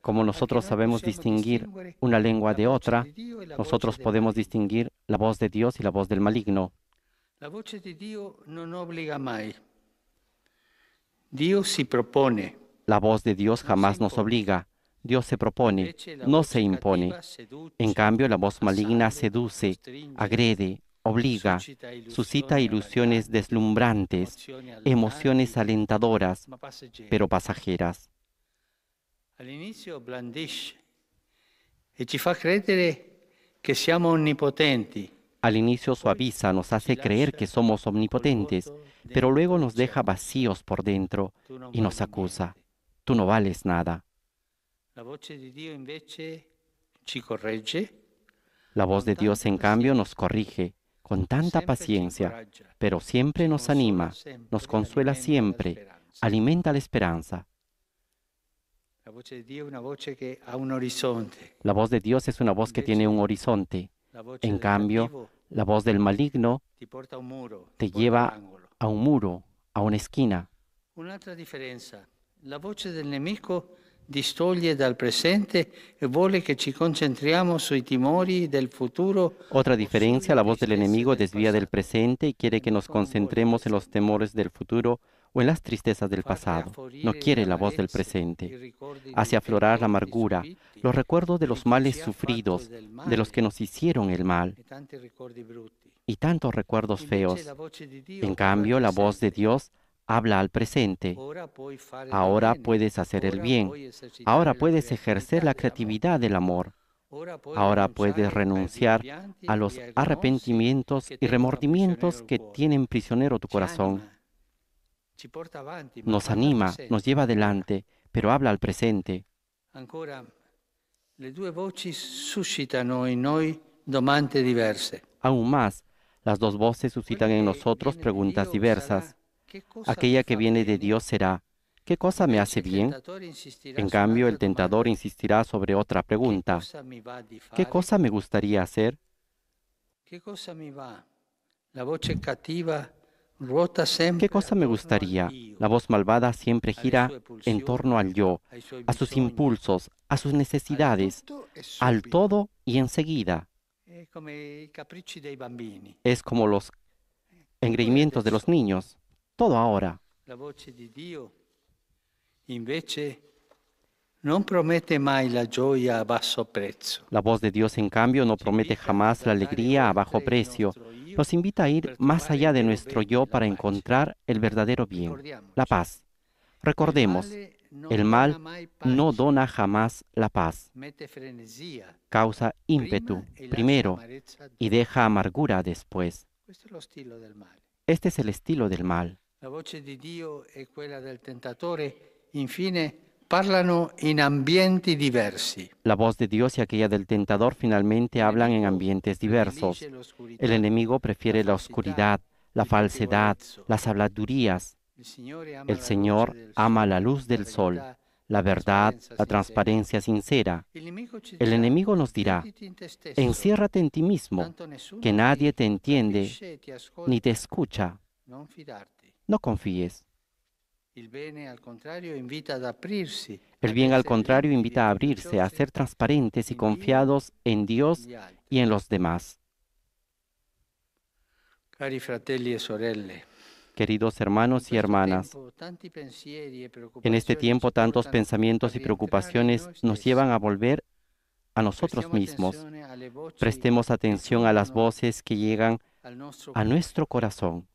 Como nosotros sabemos distinguir una lengua de otra, nosotros podemos distinguir la voz de Dios y la voz del maligno. La voz de Dios Dios propone. La voz de Dios jamás nos obliga. Dios se propone, no se impone. En cambio, la voz maligna seduce, agrede, obliga, suscita ilusiones deslumbrantes, emociones alentadoras, pero pasajeras inicio blandisce y fa que siamo onnipotenti. Al inicio suaviza, nos hace creer que somos omnipotentes, pero luego nos deja vacíos por dentro y nos acusa. Tú no vales nada. La voz de Dios, en cambio, nos corrige con tanta paciencia, pero siempre nos anima, nos consuela siempre, alimenta la esperanza. La voz de Dios es una voz que tiene un horizonte. En cambio, la voz del maligno te lleva a un muro, a una esquina. La del presente concentriamo sui timori del futuro. Otra diferencia, la voz del enemigo desvía del presente y quiere que nos concentremos en los temores del futuro o en las tristezas del pasado. No quiere la voz del presente. Hace aflorar la amargura, los recuerdos de los males sufridos, de los que nos hicieron el mal y tantos recuerdos feos. En cambio, la voz de Dios habla al presente. Ahora puedes hacer el bien. Ahora puedes ejercer la creatividad del amor. Ahora puedes renunciar a los arrepentimientos y remordimientos que tienen prisionero tu corazón nos anima, nos lleva adelante, pero habla al presente. Aún más, las dos voces suscitan en nosotros preguntas diversas. Aquella que viene de Dios será, ¿qué cosa me hace bien? En cambio, el tentador insistirá sobre otra pregunta. ¿Qué cosa me gustaría hacer? ¿Qué cosa me va? La voz cativa ¿Qué cosa me gustaría? La voz malvada siempre gira en torno al yo, a sus impulsos, a sus necesidades, al todo y enseguida. Es como los engreimientos de los niños, todo ahora. La voz de Dios, en cambio, no promete jamás la alegría a bajo precio nos invita a ir más allá de nuestro yo para encontrar el verdadero bien, la paz. Recordemos, el mal no dona jamás la paz. Causa ímpetu primero y deja amargura después. Este es el estilo del mal. La del tentatore, infine la voz de Dios y aquella del tentador finalmente hablan en ambientes diversos. El enemigo prefiere la oscuridad, la falsedad, las habladurías. El Señor ama la luz del sol, la verdad, la transparencia sincera. El enemigo nos dirá, enciérrate en ti mismo, que nadie te entiende ni te escucha. No confíes. El bien al contrario invita a abrirse, a ser transparentes y confiados en Dios y en los demás. E queridos hermanos y este hermanas. En este tiempo tantos pensamientos y preocupaciones nos llevan a volver a nosotros mismos. Prestemos atención a las voces que llegan a nuestro corazón.